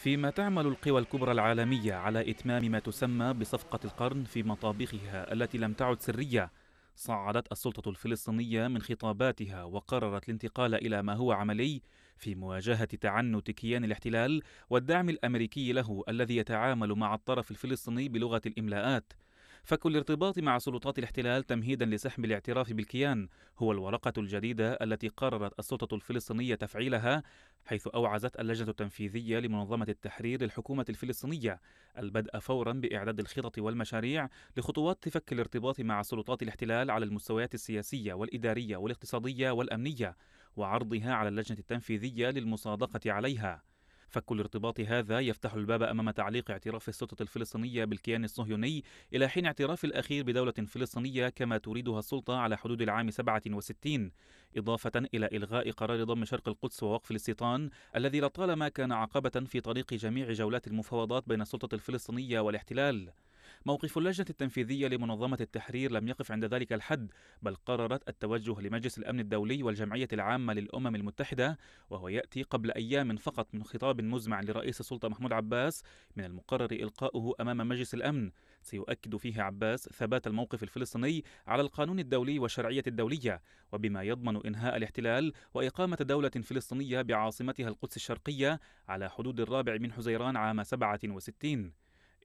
فيما تعمل القوى الكبرى العالمية على إتمام ما تسمى بصفقة القرن في مطابخها التي لم تعد سرية صعدت السلطة الفلسطينية من خطاباتها وقررت الانتقال إلى ما هو عملي في مواجهة تعنت كيان الاحتلال والدعم الأمريكي له الذي يتعامل مع الطرف الفلسطيني بلغة الإملاءات فك الارتباط مع سلطات الاحتلال تمهيدا لسحب الاعتراف بالكيان هو الورقة الجديدة التي قررت السلطة الفلسطينية تفعيلها حيث أوعزت اللجنة التنفيذية لمنظمة التحرير الحكومة الفلسطينية البدء فورا بإعداد الخطط والمشاريع لخطوات فك الارتباط مع سلطات الاحتلال على المستويات السياسية والإدارية والاقتصادية والأمنية وعرضها على اللجنة التنفيذية للمصادقة عليها فك الارتباط هذا يفتح الباب أمام تعليق اعتراف السلطة الفلسطينية بالكيان الصهيوني إلى حين اعتراف الأخير بدولة فلسطينية كما تريدها السلطة على حدود العام 67 إضافة إلى إلغاء قرار ضم شرق القدس ووقف الاستيطان الذي لطالما كان عقبة في طريق جميع جولات المفاوضات بين السلطة الفلسطينية والاحتلال موقف اللجنة التنفيذية لمنظمة التحرير لم يقف عند ذلك الحد بل قررت التوجه لمجلس الأمن الدولي والجمعية العامة للأمم المتحدة وهو يأتي قبل أيام فقط من خطاب مزمع لرئيس السلطة محمود عباس من المقرر إلقاؤه أمام مجلس الأمن سيؤكد فيه عباس ثبات الموقف الفلسطيني على القانون الدولي والشرعية الدولية وبما يضمن إنهاء الاحتلال وإقامة دولة فلسطينية بعاصمتها القدس الشرقية على حدود الرابع من حزيران عام 67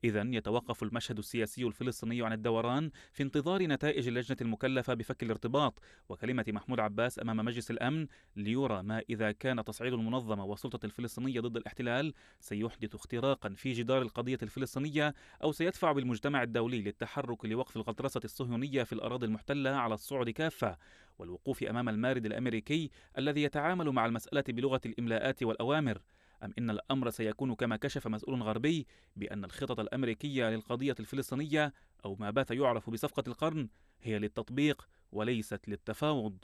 إذا يتوقف المشهد السياسي الفلسطيني عن الدوران في انتظار نتائج اللجنة المكلفة بفك الارتباط وكلمة محمود عباس أمام مجلس الأمن ليرى ما إذا كان تصعيد المنظمة والسلطة الفلسطينية ضد الاحتلال سيحدث اختراقا في جدار القضية الفلسطينية أو سيدفع بالمجتمع الدولي للتحرك لوقف الغطرسة الصهيونية في الأراضي المحتلة على الصعود كافة والوقوف أمام المارد الأمريكي الذي يتعامل مع المسألة بلغة الإملاءات والأوامر أم إن الأمر سيكون كما كشف مسؤول غربي بأن الخطط الأمريكية للقضية الفلسطينية أو ما بات يعرف بصفقة القرن هي للتطبيق وليست للتفاوض